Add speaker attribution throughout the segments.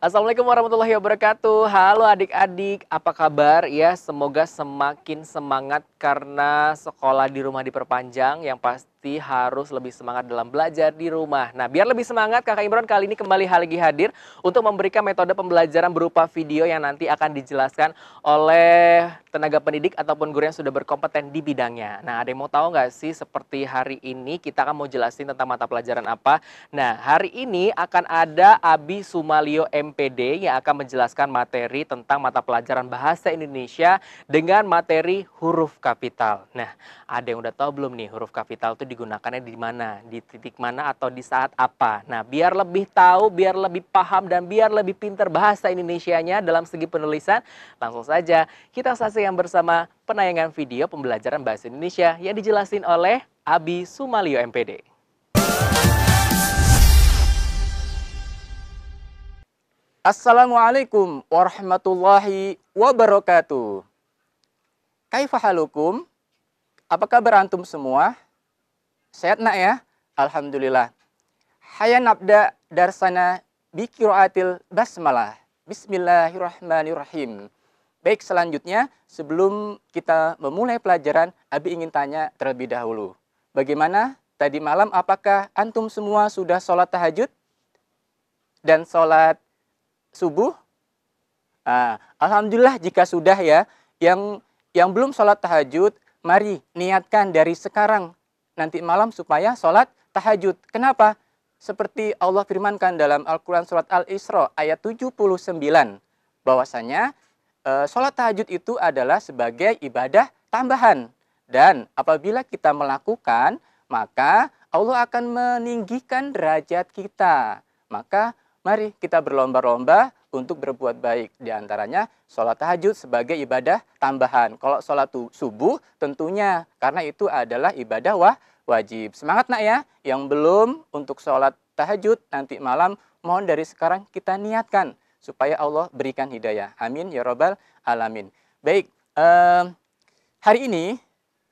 Speaker 1: Assalamualaikum warahmatullahi wabarakatuh. Halo adik-adik, apa kabar? Ya, semoga semakin semangat karena sekolah di rumah diperpanjang yang pasti pasti harus lebih semangat dalam belajar di rumah. Nah, biar lebih semangat, Kakak Imron kali ini kembali lagi hadir untuk memberikan metode pembelajaran berupa video yang nanti akan dijelaskan oleh tenaga pendidik ataupun guru yang sudah berkompeten di bidangnya. Nah, ada yang mau tahu nggak sih seperti hari ini kita akan mau jelasin tentang mata pelajaran apa? Nah, hari ini akan ada Abi Sumalio MPD yang akan menjelaskan materi tentang mata pelajaran bahasa Indonesia dengan materi huruf kapital. Nah, ada yang udah tahu belum nih huruf kapital itu digunakannya di mana, di titik mana atau di saat apa. Nah, biar lebih tahu, biar lebih paham dan biar lebih pinter bahasa Indonesianya dalam segi penulisan, langsung saja kita saksikan bersama penayangan video pembelajaran bahasa Indonesia yang dijelasin oleh Abi Sumalio MPD.
Speaker 2: Assalamualaikum warahmatullahi wabarakatuh. Kaifahalukum? Apa kabar antum semua? sehat nak ya. Alhamdulillah. Hayya nabda darsana qiraatil basmalah. Bismillahirrahmanirrahim. Baik, selanjutnya sebelum kita memulai pelajaran, Abi ingin tanya terlebih dahulu. Bagaimana tadi malam apakah antum semua sudah sholat tahajud dan sholat subuh? Ah, Alhamdulillah jika sudah ya. Yang yang belum sholat tahajud, mari niatkan dari sekarang nanti malam supaya sholat tahajud. Kenapa? Seperti Allah firmankan dalam Al-Quran Surat Al-Isra ayat 79. Bahwasanya e, sholat tahajud itu adalah sebagai ibadah tambahan. Dan apabila kita melakukan, maka Allah akan meninggikan derajat kita. Maka mari kita berlomba-lomba untuk berbuat baik. Di antaranya sholat tahajud sebagai ibadah tambahan. Kalau sholat subuh tentunya karena itu adalah ibadah wah wajib. Semangat nak ya, yang belum untuk sholat tahajud nanti malam mohon dari sekarang kita niatkan supaya Allah berikan hidayah. Amin ya robbal alamin. Baik, um, hari ini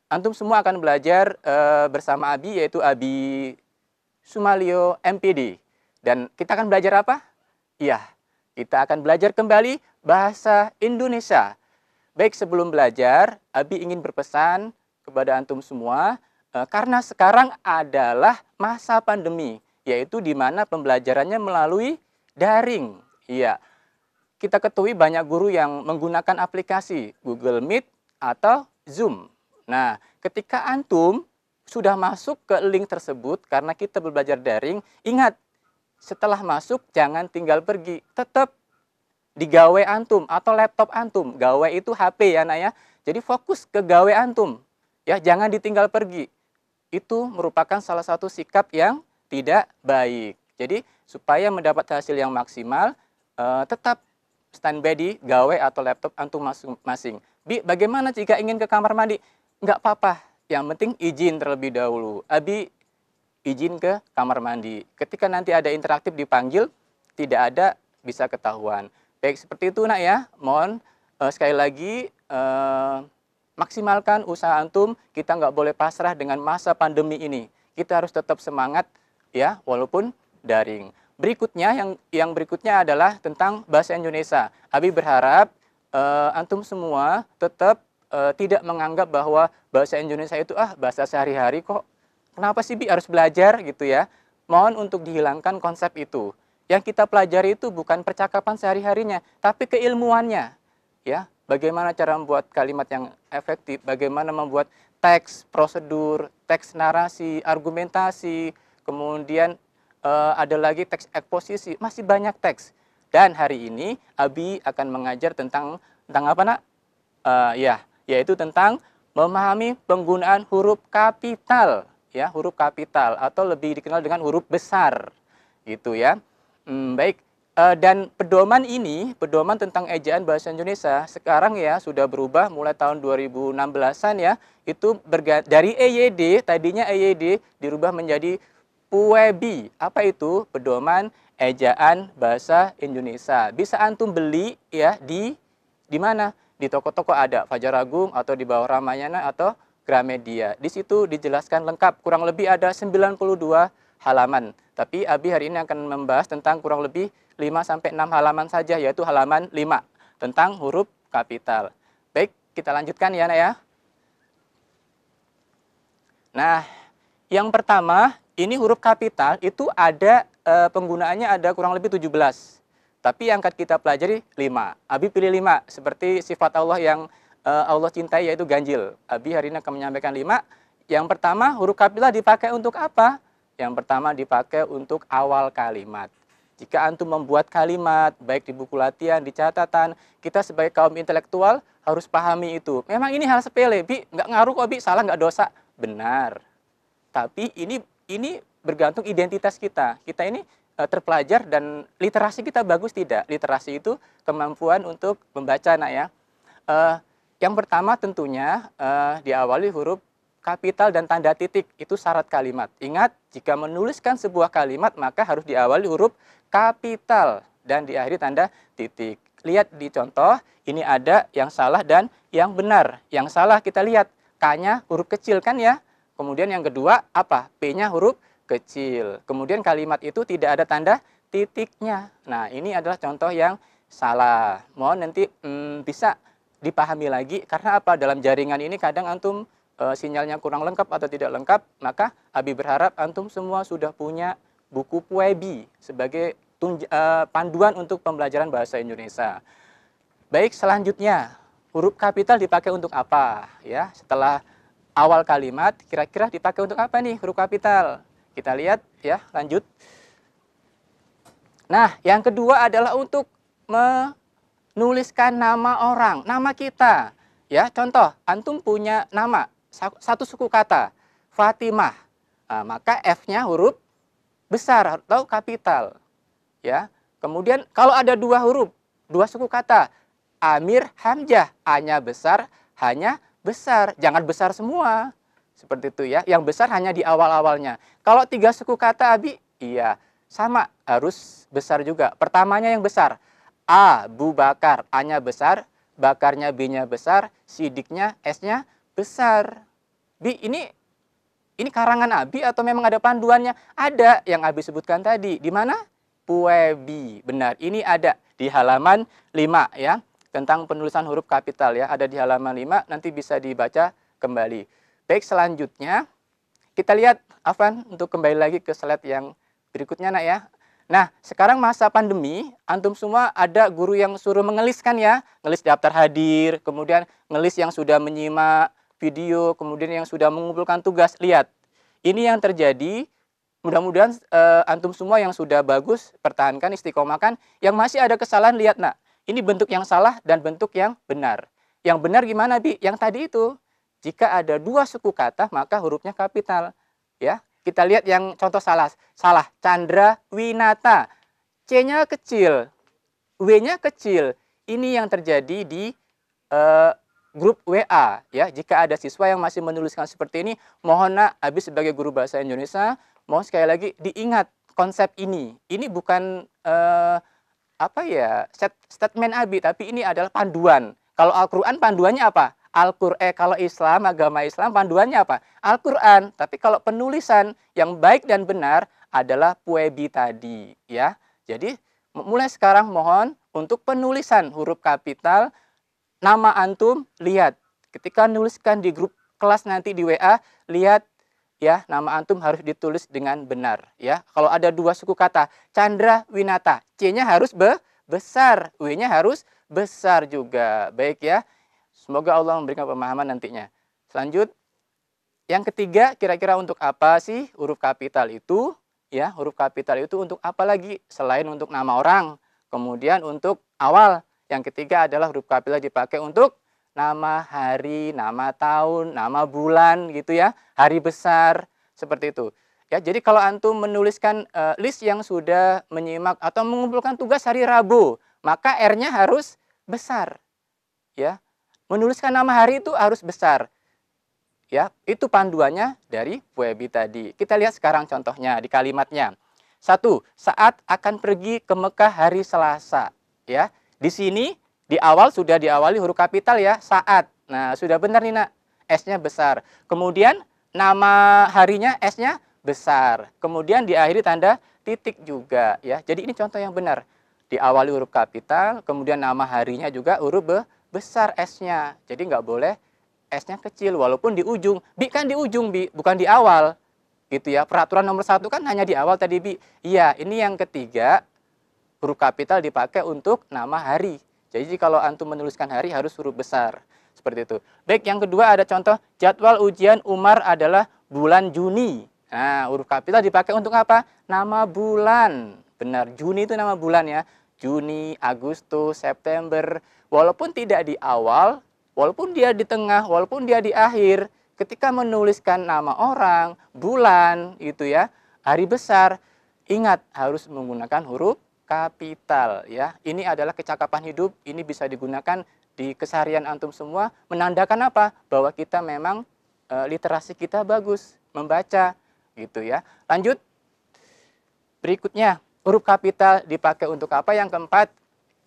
Speaker 2: antum semua akan belajar uh, bersama Abi yaitu Abi Sumalio MPD. Dan kita akan belajar apa? Iya, kita akan belajar kembali bahasa Indonesia. Baik, sebelum belajar, Abi ingin berpesan kepada antum semua eh, karena sekarang adalah masa pandemi, yaitu di mana pembelajarannya melalui daring. Iya. Kita ketahui banyak guru yang menggunakan aplikasi Google Meet atau Zoom. Nah, ketika antum sudah masuk ke link tersebut karena kita belajar daring, ingat setelah masuk jangan tinggal pergi, tetap di gawe antum atau laptop antum. Gawe itu HP ya Nak ya. Jadi fokus ke gawe antum. Ya, jangan ditinggal pergi. Itu merupakan salah satu sikap yang tidak baik. Jadi supaya mendapat hasil yang maksimal eh, tetap standby di gawe atau laptop antum masing-masing. Bi, bagaimana jika ingin ke kamar mandi? nggak apa-apa. Yang penting izin terlebih dahulu. Abi eh, izin ke kamar mandi. Ketika nanti ada interaktif dipanggil, tidak ada bisa ketahuan. Baik, seperti itu nak ya. Mohon uh, sekali lagi uh, maksimalkan usaha antum. Kita nggak boleh pasrah dengan masa pandemi ini. Kita harus tetap semangat ya, walaupun daring. Berikutnya yang yang berikutnya adalah tentang bahasa Indonesia. Abi berharap uh, antum semua tetap tidak menganggap bahwa bahasa Indonesia itu ah bahasa sehari-hari kok Kenapa sih Bi harus belajar gitu ya? Mohon untuk dihilangkan konsep itu. Yang kita pelajari itu bukan percakapan sehari-harinya, tapi keilmuannya. Ya, bagaimana cara membuat kalimat yang efektif, bagaimana membuat teks, prosedur, teks narasi, argumentasi, kemudian uh, ada lagi teks eksposisi, masih banyak teks. Dan hari ini Abi akan mengajar tentang tentang apa nak? Uh, ya, yaitu tentang memahami penggunaan huruf kapital ya huruf kapital atau lebih dikenal dengan huruf besar gitu ya hmm, baik e, dan pedoman ini pedoman tentang ejaan bahasa Indonesia sekarang ya sudah berubah mulai tahun 2016an ya itu dari EYD tadinya EYD dirubah menjadi PUEBI apa itu pedoman ejaan bahasa Indonesia bisa antum beli ya di di mana di toko-toko ada Fajar Agung atau di bawah Ramayana atau Gramedia. Di situ dijelaskan lengkap, kurang lebih ada 92 halaman. Tapi Abi hari ini akan membahas tentang kurang lebih 5 sampai 6 halaman saja yaitu halaman 5 tentang huruf kapital. Baik, kita lanjutkan ya, Nak ya. Nah, yang pertama, ini huruf kapital itu ada e, penggunaannya ada kurang lebih 17. Tapi yang akan kita pelajari 5. Abi pilih 5 seperti sifat Allah yang Eh, Allah cintai yaitu ganjil. Abi hari ini akan menyampaikan lima. Yang pertama, huruf kapilah dipakai untuk apa? Yang pertama dipakai untuk awal kalimat. Jika antum membuat kalimat, baik di buku latihan, di catatan, kita sebagai kaum intelektual harus pahami itu. Memang ini hal sepele, bi nggak ngaruh kok, bi salah nggak dosa, benar. Tapi ini ini bergantung identitas kita. Kita ini eh, terpelajar dan literasi kita bagus tidak? Literasi itu kemampuan untuk membaca, nak ya. Eh, yang pertama tentunya uh, diawali huruf kapital dan tanda titik itu syarat kalimat. Ingat, jika menuliskan sebuah kalimat maka harus diawali huruf kapital dan diakhiri tanda titik. Lihat di contoh, ini ada yang salah dan yang benar. Yang salah kita lihat, K-nya huruf kecil kan ya. Kemudian yang kedua apa? P-nya huruf kecil. Kemudian kalimat itu tidak ada tanda titiknya. Nah, ini adalah contoh yang salah. Mohon nanti hmm, bisa dipahami lagi karena apa dalam jaringan ini kadang antum e, sinyalnya kurang lengkap atau tidak lengkap maka Abi berharap antum semua sudah punya buku Puebi sebagai tunj- e, panduan untuk pembelajaran bahasa Indonesia. Baik, selanjutnya huruf kapital dipakai untuk apa ya? Setelah awal kalimat kira-kira dipakai untuk apa nih huruf kapital? Kita lihat ya, lanjut. Nah, yang kedua adalah untuk nuliskan nama orang, nama kita. Ya, contoh, antum punya nama satu suku kata, Fatimah. Nah, maka F-nya huruf besar atau kapital. Ya. Kemudian kalau ada dua huruf, dua suku kata, Amir Hamzah, A-nya besar, hanya besar. Jangan besar semua. Seperti itu ya. Yang besar hanya di awal-awalnya. Kalau tiga suku kata Abi, iya, sama harus besar juga. Pertamanya yang besar, A bu Bakar. A-nya besar, bakarnya B-nya besar, sidiknya S-nya besar. B ini ini karangan Abi atau memang ada panduannya? Ada yang Abi sebutkan tadi. Di mana? Puebi. Benar, ini ada di halaman 5 ya. Tentang penulisan huruf kapital ya. Ada di halaman 5, nanti bisa dibaca kembali. Baik, selanjutnya kita lihat Afan untuk kembali lagi ke slide yang berikutnya nak ya. Nah, sekarang masa pandemi, antum semua ada guru yang suruh mengeliskan ya, ngelis daftar hadir, kemudian ngelis yang sudah menyimak video, kemudian yang sudah mengumpulkan tugas. Lihat, ini yang terjadi. Mudah-mudahan e, antum semua yang sudah bagus pertahankan istiqomahkan. Yang masih ada kesalahan lihat nak, ini bentuk yang salah dan bentuk yang benar. Yang benar gimana bi? Yang tadi itu, jika ada dua suku kata maka hurufnya kapital, ya kita lihat yang contoh salah. Salah, Chandra Winata. C-nya kecil, W-nya kecil. Ini yang terjadi di uh, grup WA ya. Jika ada siswa yang masih menuliskan seperti ini, mohon nak habis sebagai guru bahasa Indonesia, mohon sekali lagi diingat konsep ini. Ini bukan uh, apa ya statement abi, tapi ini adalah panduan. Kalau Al-Quran panduannya apa? Al-Qur'an eh, kalau Islam agama Islam panduannya apa? Al-Qur'an. Tapi kalau penulisan yang baik dan benar adalah Puebi tadi, ya. Jadi mulai sekarang mohon untuk penulisan huruf kapital nama antum lihat. Ketika nuliskan di grup kelas nanti di WA, lihat ya nama antum harus ditulis dengan benar ya. Kalau ada dua suku kata, Chandra Winata, C-nya harus be besar, W-nya harus besar juga. Baik ya. Semoga Allah memberikan pemahaman nantinya. Selanjut, yang ketiga kira-kira untuk apa sih huruf kapital itu? Ya, huruf kapital itu untuk apa lagi selain untuk nama orang, kemudian untuk awal. Yang ketiga adalah huruf kapital dipakai untuk nama hari, nama tahun, nama bulan gitu ya, hari besar seperti itu. Ya, jadi kalau antum menuliskan e, list yang sudah menyimak atau mengumpulkan tugas hari Rabu, maka R-nya harus besar. Ya, menuliskan nama hari itu harus besar. Ya, itu panduannya dari Ebi tadi. Kita lihat sekarang contohnya di kalimatnya. Satu, saat akan pergi ke Mekah hari Selasa. Ya, di sini di awal sudah diawali huruf kapital ya, saat. Nah, sudah benar nih nak, S-nya besar. Kemudian nama harinya S-nya besar. Kemudian diakhiri tanda titik juga ya. Jadi ini contoh yang benar. Diawali huruf kapital, kemudian nama harinya juga huruf besar besar S-nya. Jadi nggak boleh S-nya kecil walaupun di ujung. Bi kan di ujung, Bi, bukan di awal. Gitu ya. Peraturan nomor satu kan hanya di awal tadi, Bi. Iya, ini yang ketiga huruf kapital dipakai untuk nama hari. Jadi kalau antum menuliskan hari harus huruf besar. Seperti itu. Baik, yang kedua ada contoh jadwal ujian Umar adalah bulan Juni. Nah, huruf kapital dipakai untuk apa? Nama bulan. Benar, Juni itu nama bulan ya. Juni, Agustus, September. Walaupun tidak di awal, walaupun dia di tengah, walaupun dia di akhir, ketika menuliskan nama orang, bulan, itu ya, hari besar, ingat harus menggunakan huruf kapital ya. Ini adalah kecakapan hidup, ini bisa digunakan di keseharian antum semua menandakan apa? Bahwa kita memang e, literasi kita bagus, membaca gitu ya. Lanjut berikutnya huruf kapital dipakai untuk apa? Yang keempat,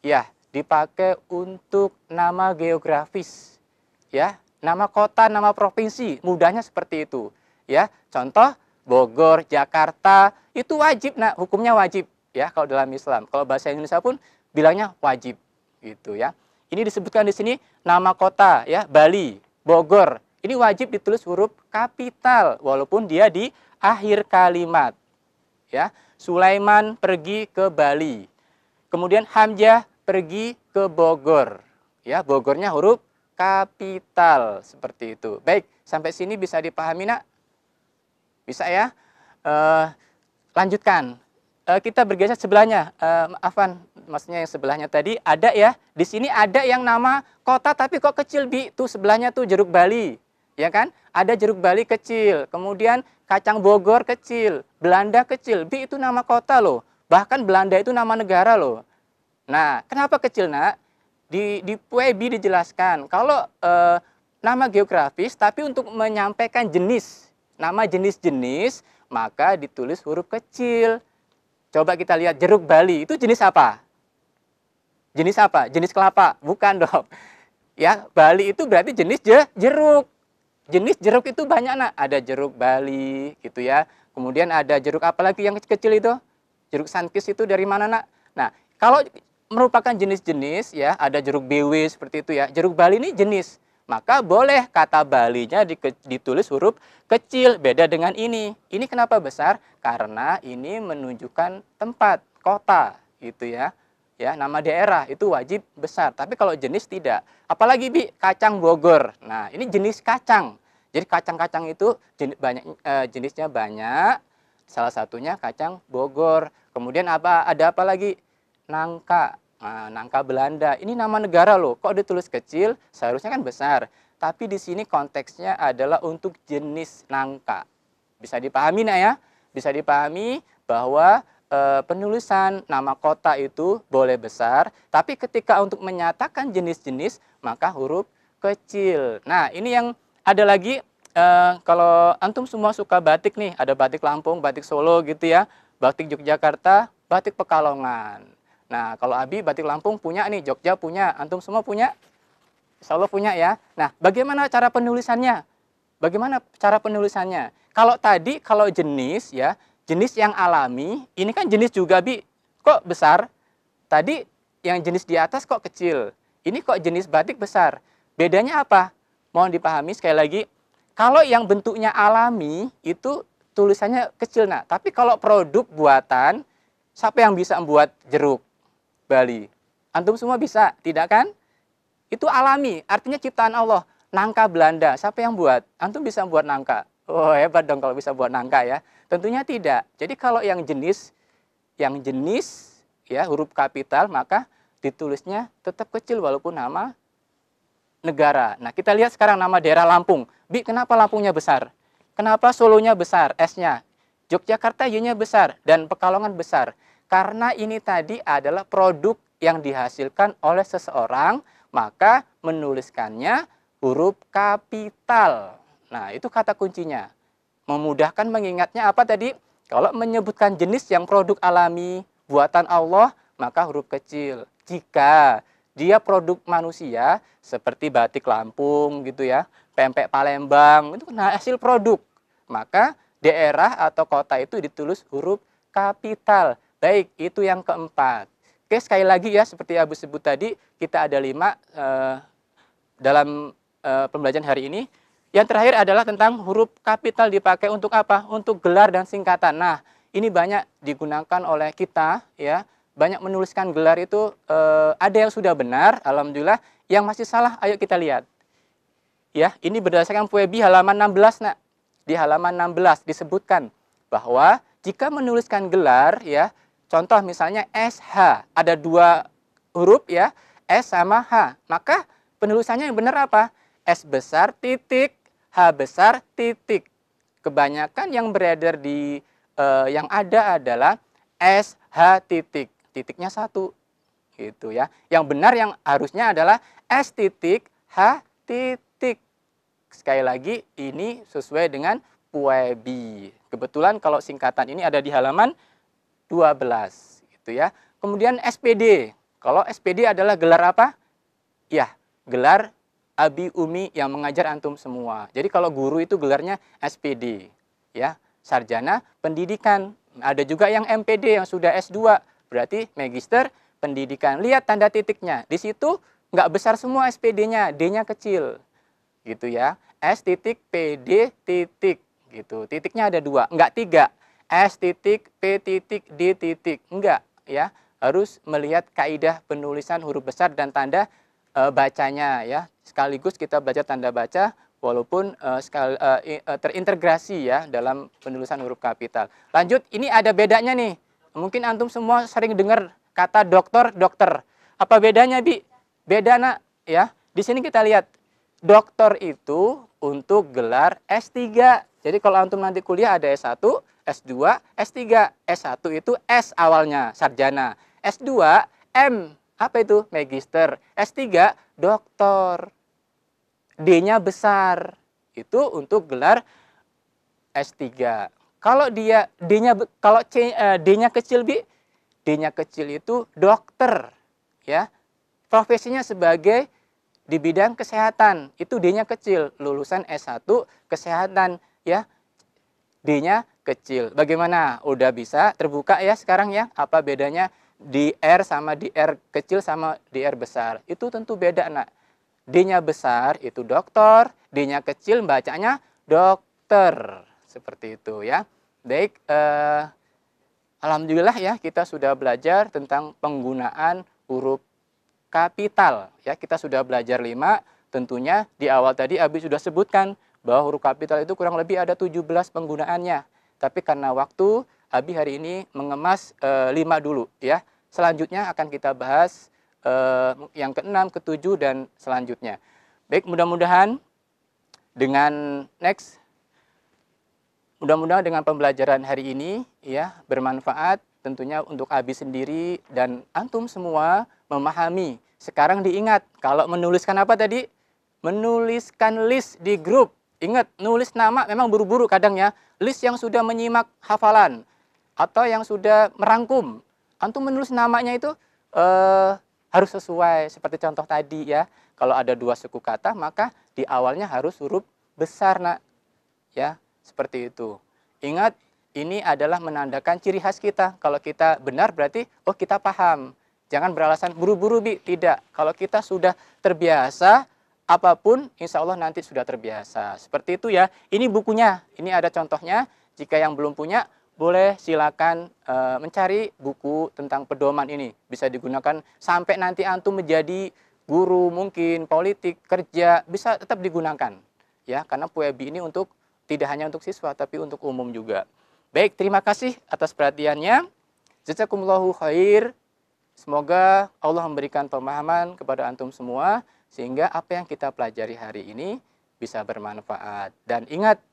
Speaker 2: ya, dipakai untuk nama geografis. Ya, nama kota, nama provinsi, mudahnya seperti itu. Ya, contoh Bogor, Jakarta, itu wajib, nah hukumnya wajib ya kalau dalam Islam. Kalau bahasa Indonesia pun bilangnya wajib gitu ya. Ini disebutkan di sini nama kota ya, Bali, Bogor. Ini wajib ditulis huruf kapital walaupun dia di akhir kalimat ya. Sulaiman pergi ke Bali. Kemudian Hamzah pergi ke Bogor. Ya, Bogornya huruf kapital seperti itu. Baik, sampai sini bisa dipahami nak? Bisa ya? E, lanjutkan. E, kita bergeser sebelahnya. E, Afan, maksudnya yang sebelahnya tadi ada ya. Di sini ada yang nama kota tapi kok kecil bi. Tuh sebelahnya tuh Jeruk Bali ya kan? Ada jeruk Bali kecil, kemudian kacang Bogor kecil, Belanda kecil. Bi itu nama kota loh. Bahkan Belanda itu nama negara loh. Nah, kenapa kecil nak? Di di Puebi dijelaskan kalau eh, nama geografis tapi untuk menyampaikan jenis, nama jenis-jenis maka ditulis huruf kecil. Coba kita lihat jeruk Bali itu jenis apa? Jenis apa? Jenis kelapa? Bukan dong. Ya, Bali itu berarti jenis je, jeruk jenis jeruk itu banyak nak ada jeruk Bali gitu ya kemudian ada jeruk apa lagi yang kecil-kecil itu jeruk sankis itu dari mana nak nah kalau merupakan jenis-jenis ya ada jeruk BW seperti itu ya jeruk Bali ini jenis maka boleh kata Balinya ditulis huruf kecil beda dengan ini. Ini kenapa besar? Karena ini menunjukkan tempat, kota gitu ya. Ya, nama daerah itu wajib besar. Tapi kalau jenis tidak. Apalagi Bi, kacang Bogor. Nah, ini jenis kacang. Jadi kacang-kacang itu jenis banyak eh, jenisnya banyak. Salah satunya kacang Bogor. Kemudian apa ada apa lagi? Nangka. Nah, nangka Belanda. Ini nama negara loh. Kok ditulis kecil? Seharusnya kan besar. Tapi di sini konteksnya adalah untuk jenis nangka. Bisa dipahami nah ya? Bisa dipahami bahwa e, penulisan nama kota itu boleh besar, tapi ketika untuk menyatakan jenis-jenis maka huruf kecil. Nah, ini yang ada lagi uh, kalau antum semua suka batik nih, ada batik Lampung, batik Solo gitu ya, batik Yogyakarta, batik Pekalongan. Nah, kalau Abi batik Lampung punya nih, Jogja punya, antum semua punya? Insya Allah punya ya. Nah, bagaimana cara penulisannya? Bagaimana cara penulisannya? Kalau tadi kalau jenis ya, jenis yang alami, ini kan jenis juga Bi. Kok besar? Tadi yang jenis di atas kok kecil. Ini kok jenis batik besar. Bedanya apa? mohon dipahami sekali lagi kalau yang bentuknya alami itu tulisannya kecil nak tapi kalau produk buatan siapa yang bisa membuat jeruk Bali antum semua bisa tidak kan itu alami artinya ciptaan Allah nangka Belanda siapa yang buat antum bisa buat nangka oh hebat dong kalau bisa buat nangka ya tentunya tidak jadi kalau yang jenis yang jenis ya huruf kapital maka ditulisnya tetap kecil walaupun nama negara. Nah, kita lihat sekarang nama daerah Lampung. Bi, kenapa Lampungnya besar? Kenapa Solonya besar, S-nya? Yogyakarta Y-nya besar dan Pekalongan besar. Karena ini tadi adalah produk yang dihasilkan oleh seseorang, maka menuliskannya huruf kapital. Nah, itu kata kuncinya. Memudahkan mengingatnya apa tadi? Kalau menyebutkan jenis yang produk alami, buatan Allah, maka huruf kecil. Jika dia produk manusia seperti batik Lampung gitu ya, pempek Palembang, itu hasil produk. Maka daerah atau kota itu ditulis huruf kapital. Baik, itu yang keempat. Oke, sekali lagi ya, seperti Abu sebut tadi, kita ada lima eh, dalam eh, pembelajaran hari ini. Yang terakhir adalah tentang huruf kapital dipakai untuk apa? Untuk gelar dan singkatan. Nah, ini banyak digunakan oleh kita ya banyak menuliskan gelar itu eh, ada yang sudah benar, alhamdulillah, yang masih salah ayo kita lihat. Ya, ini berdasarkan Puebi halaman 16, Nak. Di halaman 16 disebutkan bahwa jika menuliskan gelar ya, contoh misalnya SH, ada dua huruf ya, S sama H, maka penulisannya yang benar apa? S besar titik, H besar titik. Kebanyakan yang beredar di eh, yang ada adalah sh titik titiknya satu gitu ya yang benar yang harusnya adalah s titik h titik sekali lagi ini sesuai dengan puebi kebetulan kalau singkatan ini ada di halaman 12 gitu ya kemudian SPD kalau SPD adalah gelar apa ya gelar abi umi yang mengajar antum semua jadi kalau guru itu gelarnya SPD ya sarjana pendidikan ada juga yang MPD yang sudah S2 Berarti magister pendidikan. Lihat tanda titiknya. Di situ nggak besar semua SPD-nya, D-nya kecil. Gitu ya. S titik PD titik gitu. Titiknya ada dua, nggak tiga. S titik P titik D titik. nggak ya. Harus melihat kaidah penulisan huruf besar dan tanda e, bacanya ya. Sekaligus kita belajar tanda baca walaupun e, eh, skal, e, eh, terintegrasi ya dalam penulisan huruf kapital. Lanjut, ini ada bedanya nih. Mungkin antum semua sering dengar kata dokter, dokter. Apa bedanya, Bi? Beda, Nak, ya. Di sini kita lihat dokter itu untuk gelar S3. Jadi kalau antum nanti kuliah ada S1, S2, S3. S1 itu S awalnya, sarjana. S2, M. Apa itu? Magister. S3, doktor. D-nya besar. Itu untuk gelar S3. Kalau dia D-nya kalau C, eh, D-nya kecil Bi, D-nya kecil itu dokter ya. Profesinya sebagai di bidang kesehatan. Itu D-nya kecil, lulusan S1 kesehatan ya. D-nya kecil. Bagaimana? Udah bisa terbuka ya sekarang ya apa bedanya di R sama di R kecil sama di R besar. Itu tentu beda, Nak. D-nya besar itu dokter, D-nya kecil bacanya dokter. Seperti itu ya. Baik, eh, alhamdulillah ya kita sudah belajar tentang penggunaan huruf kapital ya. Kita sudah belajar lima tentunya di awal tadi Abi sudah sebutkan bahwa huruf kapital itu kurang lebih ada 17 penggunaannya. Tapi karena waktu Abi hari ini mengemas eh, lima dulu ya. Selanjutnya akan kita bahas eh, yang keenam ketujuh dan selanjutnya. Baik, mudah-mudahan dengan next Mudah-mudahan dengan pembelajaran hari ini ya bermanfaat tentunya untuk Abi sendiri dan antum semua memahami. Sekarang diingat kalau menuliskan apa tadi? Menuliskan list di grup. Ingat, nulis nama memang buru-buru kadang ya. List yang sudah menyimak hafalan atau yang sudah merangkum. Antum menulis namanya itu eh, harus sesuai seperti contoh tadi ya. Kalau ada dua suku kata maka di awalnya harus huruf besar nak. Ya, seperti itu. Ingat, ini adalah menandakan ciri khas kita. Kalau kita benar berarti, oh kita paham. Jangan beralasan buru-buru, Bi. Tidak. Kalau kita sudah terbiasa, apapun insya Allah nanti sudah terbiasa. Seperti itu ya. Ini bukunya. Ini ada contohnya. Jika yang belum punya, boleh silakan e, mencari buku tentang pedoman ini. Bisa digunakan sampai nanti antum menjadi guru mungkin, politik, kerja, bisa tetap digunakan. Ya, karena Puebi ini untuk tidak hanya untuk siswa, tapi untuk umum juga. Baik, terima kasih atas perhatiannya. Jazakumullahu khair. Semoga Allah memberikan pemahaman kepada antum semua sehingga apa yang kita pelajari hari ini bisa bermanfaat. Dan ingat,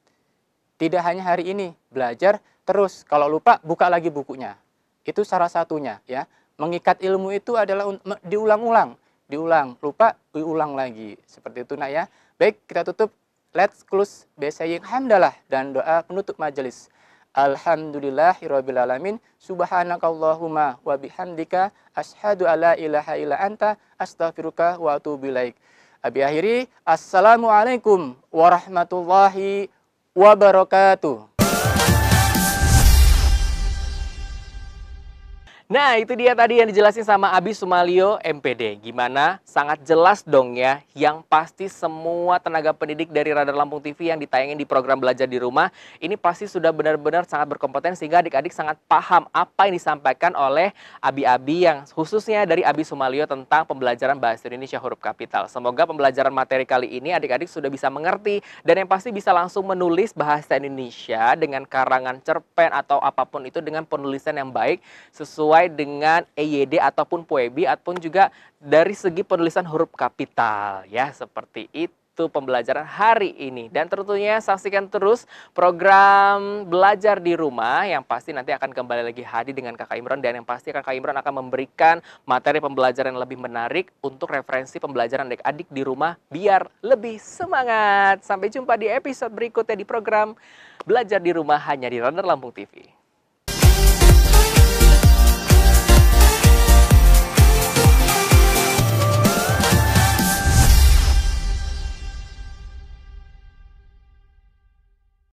Speaker 2: tidak hanya hari ini, belajar terus. Kalau lupa, buka lagi bukunya. Itu salah satunya ya. Mengikat ilmu itu adalah diulang-ulang, diulang, lupa diulang lagi. Seperti itu nak ya. Baik, kita tutup Let's close by saying hamdalah dan doa penutup majelis. Alhamdulillahirrabbilalamin Subhanakallahumma wa bihamdika Ashadu ala ilaha ila anta Astaghfiruka wa atubilaik Abi akhiri Assalamualaikum warahmatullahi wabarakatuh
Speaker 1: Nah, itu dia tadi yang dijelasin sama Abi Sumalio MPD. Gimana? Sangat jelas dong ya, yang pasti semua tenaga pendidik dari Radar Lampung TV yang ditayangin di program Belajar di Rumah, ini pasti sudah benar-benar sangat berkompeten sehingga adik-adik sangat paham apa yang disampaikan oleh Abi-Abi yang khususnya dari Abi Sumalio tentang pembelajaran Bahasa Indonesia huruf kapital. Semoga pembelajaran materi kali ini adik-adik sudah bisa mengerti dan yang pasti bisa langsung menulis bahasa Indonesia dengan karangan cerpen atau apapun itu dengan penulisan yang baik sesuai sesuai dengan EYD ataupun PUEBI ataupun juga dari segi penulisan huruf kapital ya seperti itu pembelajaran hari ini dan tentunya saksikan terus program belajar di rumah yang pasti nanti akan kembali lagi hadir dengan Kakak Imron dan yang pasti Kakak Imron akan memberikan materi pembelajaran yang lebih menarik untuk referensi pembelajaran adik-adik di rumah biar lebih semangat. Sampai jumpa di episode berikutnya di program Belajar di Rumah hanya di Runner Lampung TV.